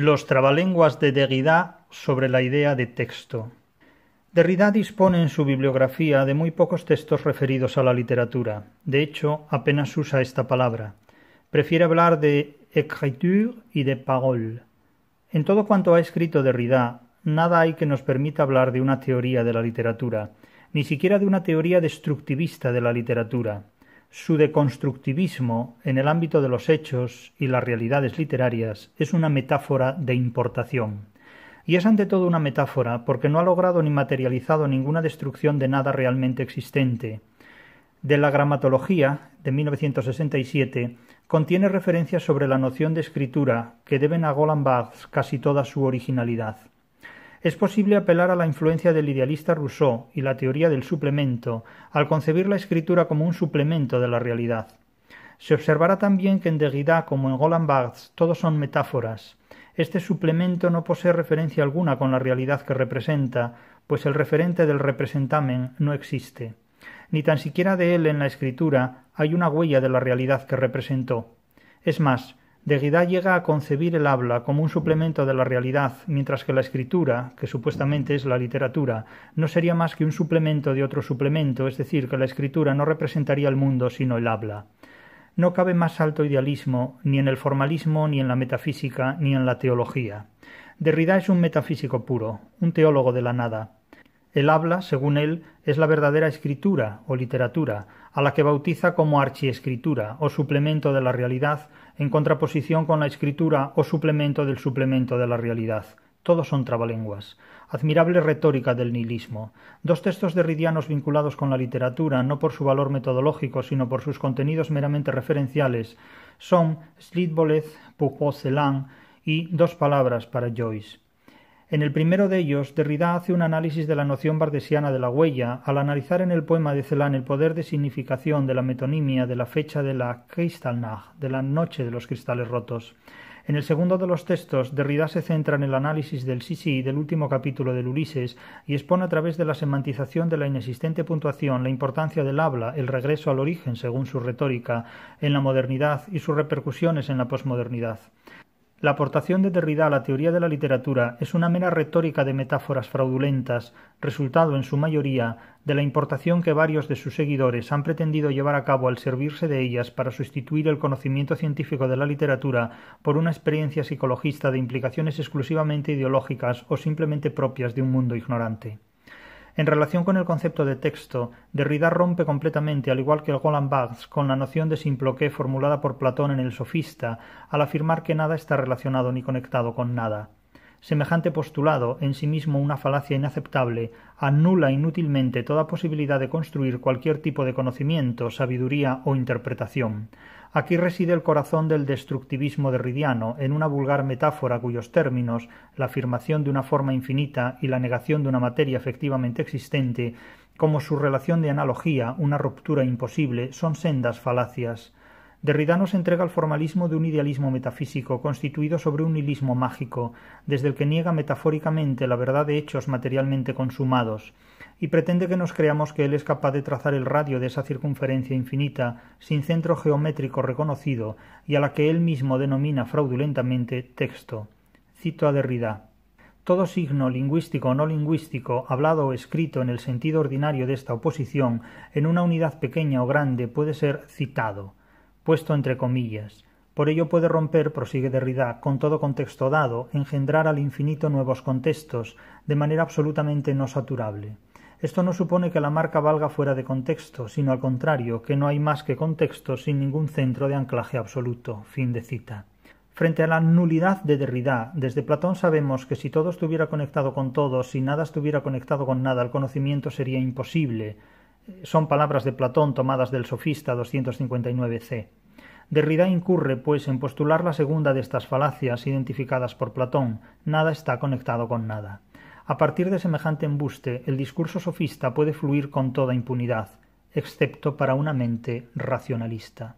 Los trabalenguas de Derrida sobre la idea de texto. Derrida dispone en su bibliografía de muy pocos textos referidos a la literatura. De hecho, apenas usa esta palabra. Prefiere hablar de écriture y de parole. En todo cuanto ha escrito Derrida, nada hay que nos permita hablar de una teoría de la literatura, ni siquiera de una teoría destructivista de la literatura. Su deconstructivismo en el ámbito de los hechos y las realidades literarias es una metáfora de importación. Y es ante todo una metáfora porque no ha logrado ni materializado ninguna destrucción de nada realmente existente. De la gramatología de 1967 contiene referencias sobre la noción de escritura que deben a Golan Barthes casi toda su originalidad. Es posible apelar a la influencia del idealista Rousseau y la teoría del suplemento, al concebir la escritura como un suplemento de la realidad. Se observará también que en Derrida como en Roland Barthes todos son metáforas. Este suplemento no posee referencia alguna con la realidad que representa, pues el referente del representamen no existe. Ni tan siquiera de él en la escritura hay una huella de la realidad que representó. Es más, Derrida llega a concebir el habla como un suplemento de la realidad, mientras que la escritura, que supuestamente es la literatura, no sería más que un suplemento de otro suplemento, es decir, que la escritura no representaría el mundo sino el habla. No cabe más alto idealismo, ni en el formalismo, ni en la metafísica, ni en la teología. Derrida es un metafísico puro, un teólogo de la nada. El habla, según él, es la verdadera escritura o literatura, a la que bautiza como archiescritura o suplemento de la realidad, en contraposición con la escritura o suplemento del suplemento de la realidad. Todos son trabalenguas. Admirable retórica del nihilismo. Dos textos de Ridianos vinculados con la literatura, no por su valor metodológico, sino por sus contenidos meramente referenciales, son Slitbolez, Celan y Dos palabras para Joyce. En el primero de ellos, Derrida hace un análisis de la noción bardesiana de la huella, al analizar en el poema de Celan el poder de significación de la metonimia de la fecha de la Kristallnacht, de la noche de los cristales rotos. En el segundo de los textos, Derrida se centra en el análisis del Sisi del último capítulo del Ulises y expone a través de la semantización de la inexistente puntuación la importancia del habla, el regreso al origen, según su retórica, en la modernidad y sus repercusiones en la posmodernidad. La aportación de Derrida a la teoría de la literatura es una mera retórica de metáforas fraudulentas, resultado en su mayoría de la importación que varios de sus seguidores han pretendido llevar a cabo al servirse de ellas para sustituir el conocimiento científico de la literatura por una experiencia psicologista de implicaciones exclusivamente ideológicas o simplemente propias de un mundo ignorante. En relación con el concepto de texto, Derrida rompe completamente, al igual que el Golan Barthes, con la noción de simploqué formulada por Platón en el Sofista, al afirmar que nada está relacionado ni conectado con nada. Semejante postulado, en sí mismo una falacia inaceptable, anula inútilmente toda posibilidad de construir cualquier tipo de conocimiento, sabiduría o interpretación. Aquí reside el corazón del destructivismo derridiano, en una vulgar metáfora cuyos términos, la afirmación de una forma infinita y la negación de una materia efectivamente existente, como su relación de analogía, una ruptura imposible, son sendas falacias. Derrida nos entrega el formalismo de un idealismo metafísico, constituido sobre un nihilismo mágico, desde el que niega metafóricamente la verdad de hechos materialmente consumados, y pretende que nos creamos que él es capaz de trazar el radio de esa circunferencia infinita, sin centro geométrico reconocido, y a la que él mismo denomina fraudulentamente texto. Cito a Derrida. Todo signo lingüístico o no lingüístico, hablado o escrito en el sentido ordinario de esta oposición, en una unidad pequeña o grande, puede ser citado puesto entre comillas. Por ello puede romper, prosigue Derrida, con todo contexto dado, engendrar al infinito nuevos contextos, de manera absolutamente no saturable. Esto no supone que la marca valga fuera de contexto, sino al contrario, que no hay más que contexto sin ningún centro de anclaje absoluto. Fin de cita. Frente a la nulidad de Derrida, desde Platón sabemos que si todo estuviera conectado con todo, si nada estuviera conectado con nada, el conocimiento sería imposible, son palabras de Platón tomadas del Sofista 259c. Derrida incurre, pues, en postular la segunda de estas falacias identificadas por Platón, nada está conectado con nada. A partir de semejante embuste, el discurso sofista puede fluir con toda impunidad, excepto para una mente racionalista.